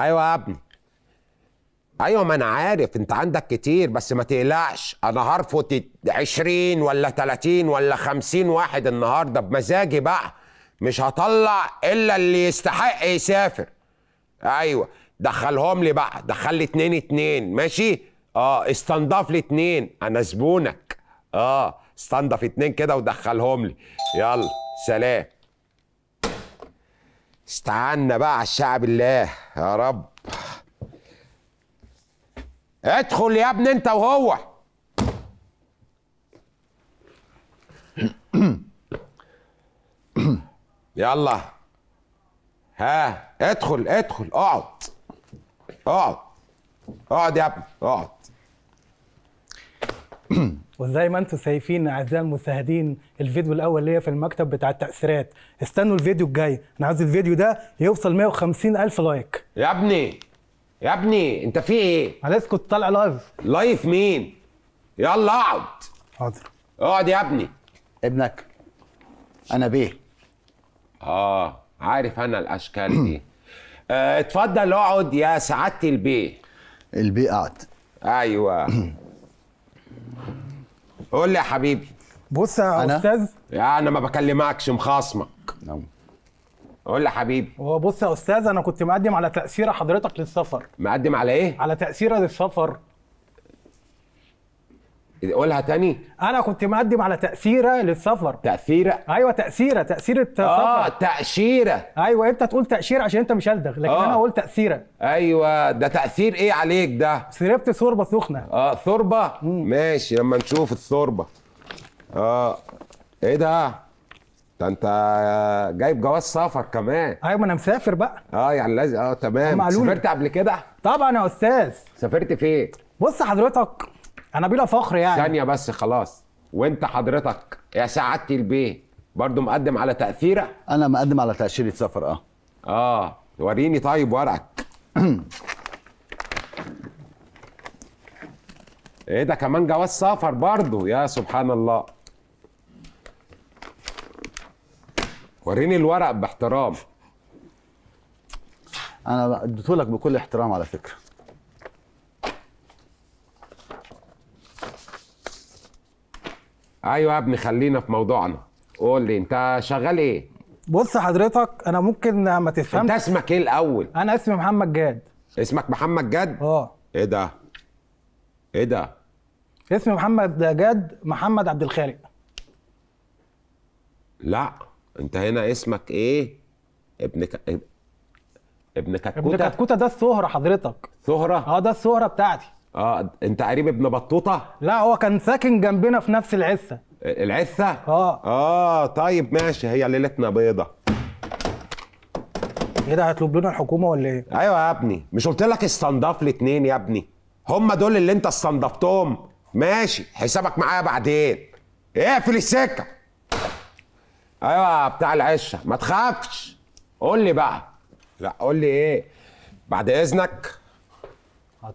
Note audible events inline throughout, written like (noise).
ايوه يا ابني ايوه ما انا عارف انت عندك كتير بس ما تقلقش انا هرفض 20 ولا 30 ولا 50 واحد النهارده بمزاجي بقى مش هطلع الا اللي يستحق يسافر ايوه دخلهم لي بقى دخل لي اتنين اتنين ماشي اه استنضف لي اتنين انا زبونك اه استنضف اتنين كده ودخلهم لي يلا سلام استعنا بقى على الشعب الله يا رب ادخل يا ابني انت وهو يلا ها ادخل ادخل اقعد اقعد اقعد يا ابني اقعد وزي ما انتم شايفين اعزائي المشاهدين الفيديو الاول ليا في المكتب بتاع التاثيرات استنوا الفيديو الجاي انا عايز الفيديو ده يوصل 150 الف لايك يا ابني يا ابني انت في ايه انا اسكت طالع لايف لايف مين يلا اقعد حاضر اقعد يا ابني ابنك انا بيه اه عارف انا الاشكال دي (clears throat) آه، اتفضل اقعد يا سعادتي البيه البيه قعد ايوه (clears throat) قول لي يا حبيبي بص يا أنا؟ استاذ يا انا ما بكلمكش مخاصمك نعم. قول لي يا حبيبي هو بص يا استاذ انا كنت مقدم على تاثيره حضرتك للسفر مقدم على ايه على تاثيره للسفر قولها تاني انا كنت مقدم على تاثيره للسفر تاثيره ايوه تاثيره تاثيره آه، سفر اه تاشيره ايوه انت تقول تاشيره عشان انت مش هلدغ لكن آه. انا اقول تاثيره ايوه ده تاثير ايه عليك ده سربت ثوربه سخنه اه ثوربه ماشي لما نشوف الثوربه اه ايه ده ده انت جايب جواز سفر كمان ايوه ما انا مسافر بقى اه يعني لازم اه تمام سافرت قبل كده طبعا يا استاذ سافرت فين بص حضرتك انا بلا فخر يعني ثانيه بس خلاص وانت حضرتك يا سعادتي البيه برضه مقدم على تاثيره انا مقدم على تاشيره سفر اه اه وريني طيب ورقك (clears throat) ايه ده كمان جواز سفر برضه يا سبحان الله وريني الورق باحترام انا اديتهولك بكل احترام على فكره ايوه يا ابني خلينا في موضوعنا قول لي انت شغال ايه بص حضرتك انا ممكن ما تفهمش انت اسمك ايه الاول انا اسمي محمد جاد اسمك محمد جاد اه ايه ده ايه ده اسمي محمد جاد محمد عبد الخالق لا انت هنا اسمك ايه ابن ك... ابن كتكوته ابن كتكوته ده السهره حضرتك سهره اه ده السهره بتاعتي اه انت قريب ابن بطوطه لا هو كان ساكن جنبنا في نفس العثه العثه اه اه طيب ماشي هي ليلتنا بيضه ايه ده هتطلب لنا الحكومه ولا ايه ايوه يا ابني مش قلت لك استنضاف الاثنين يا ابني هم دول اللي انت استنضفتهم ماشي حسابك معايا بعدين اقفل إيه السكه ايوه بتاع العشه ما تخافش قول لي بقى لا قول لي ايه بعد اذنك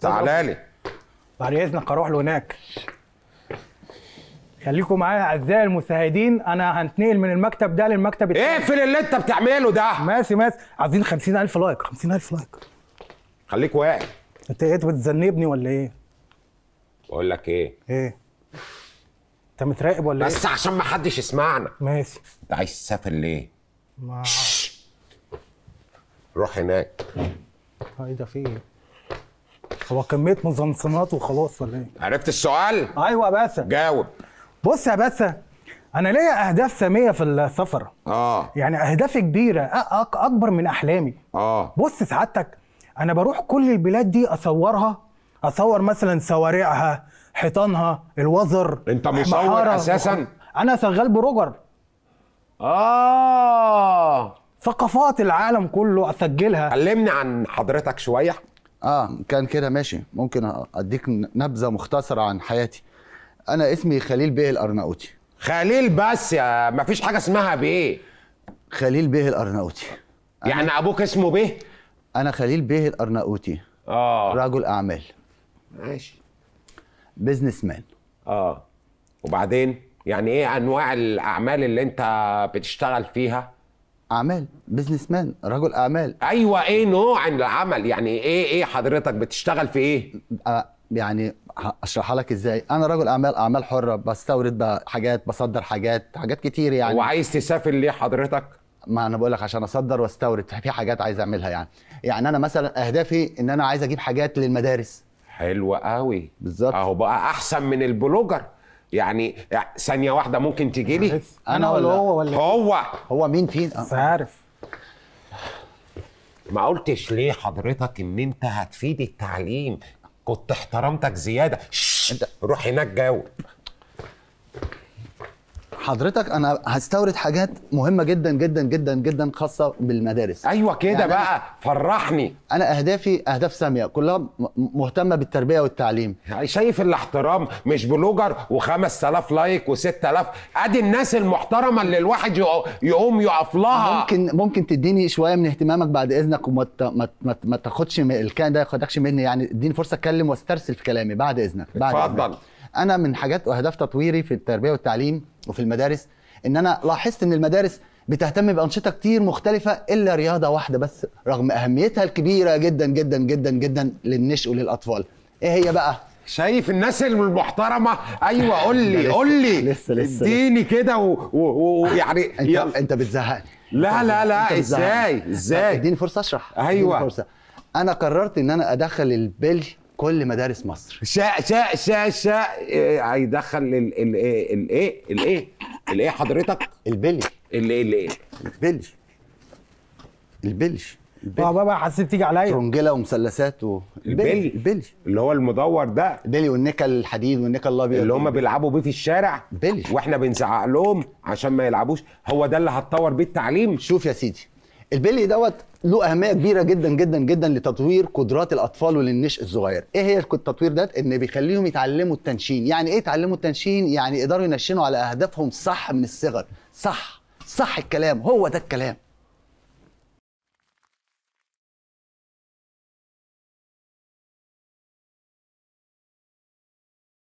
تعالى لي بعد اذنك اروح له هناك خليكم معايا اعزائي المشاهدين انا هنتنقل من المكتب ده للمكتب التاني اقفل إيه اللي انت بتعمله ده ماشي ماشي عايزين 50000 لايك 50000 لايك خليك واقع انت ايه بتذنبني ولا ايه؟ بقول لك ايه؟ ايه؟ انت متراقب ولا بس ايه؟ بس عشان ما حدش يسمعنا ماشي انت عايز تسافر ليه؟ ما روح هناك ايه ده في ايه؟ هو كميه مزنصنات وخلاص ولا ايه؟ عرفت السؤال؟ ايوه يا باشا جاوب بص يا باشا انا ليا اهداف ساميه في السفر اه يعني اهدافي كبيره اكبر من احلامي اه بص سعادتك انا بروح كل البلاد دي اصورها اصور مثلا سوارعها حيطانها الوزر انت مصور اساسا وخ... انا شغال بروجر اه ثقافات العالم كله اسجلها كلمني عن حضرتك شويه اه كان كده ماشي ممكن اديك نبذه مختصره عن حياتي انا اسمي خليل بيه الارناؤوتي خليل بس يا مفيش حاجه اسمها بيه خليل بيه الارناؤوتي يعني ابوك اسمه بيه انا خليل بيه الارناؤوتي اه رجل اعمال ماشي بزنس مان اه وبعدين يعني ايه انواع الاعمال اللي انت بتشتغل فيها اعمال بزنس مان رجل اعمال ايوه ايه نوع العمل يعني ايه ايه حضرتك بتشتغل في ايه آه، يعني اشرحها لك ازاي انا رجل اعمال اعمال حره بستورد حاجات بصدر حاجات حاجات كتير يعني وعايز تسافر ليه حضرتك ما انا بقول لك عشان اصدر واستورد في حاجات عايز اعملها يعني يعني انا مثلا اهدافي ان انا عايز اجيب حاجات للمدارس حلو قوي بالظبط اهو بقى احسن من البلوجر يعني ثانيه واحده ممكن تجي لي انا ولا هو ولا إيه؟ هو هو مين فينا عارف ما قلتش ليه حضرتك ان انت هتفيد التعليم كنت احترمتك زياده انت روح هناك جاوب حضرتك انا هستورد حاجات مهمه جدا جدا جدا جدا خاصه بالمدارس ايوه كده يعني بقى فرحني انا اهدافي اهداف ساميه كلها مهتمه بالتربيه والتعليم يعني شايف الاحترام مش بلوجر و5000 لايك و6000 ادي الناس المحترمه اللي الواحد يقوم يقف لها ممكن ممكن تديني شويه من اهتمامك بعد اذنك وما ما, تاخدش الكلام ده ما ياخدكش مني يعني اديني فرصه اتكلم واسترسل في كلامي بعد اذنك بعد اتفضل انا من حاجات واهداف تطويري في التربيه والتعليم وفي المدارس ان انا لاحظت ان المدارس بتهتم بانشطه كتير مختلفه الا رياضه واحده بس رغم اهميتها الكبيره جدا جدا جدا جدا للنشء وللاطفال ايه هي بقى شايف الناس المحترمه ايوه قول لي قول لي لسه لسه اديني كده ويعني انت يل... انت بتزهقني لا لا لا ازاي ازاي اديني فرصه اشرح ايوه فرصه انا قررت ان انا ادخل البلج كل مدارس مصر شا شا شا شا إيه، هيدخل الايه الايه الايه الايه حضرتك البلي الايه الايه البلي البلي اه بقى حسيت تيجي عليا ترنجله ومثلثات و... البلي البلي اللي هو المدور ده البلي والنكل الحديد والنكل الابيض اللي هم بيلعبوا بيه في الشارع بلي واحنا بنزعق لهم عشان ما يلعبوش هو ده اللي هتطور بيه التعليم شوف يا سيدي البلي دوت له اهميه كبيره جدا جدا جدا لتطوير قدرات الاطفال وللنشء الصغير ايه هي التطوير ده ان بيخليهم يتعلموا التنشين يعني ايه يتعلموا التنشين يعني يقدروا ينشنوا على اهدافهم صح من الصغر صح صح الكلام هو ده الكلام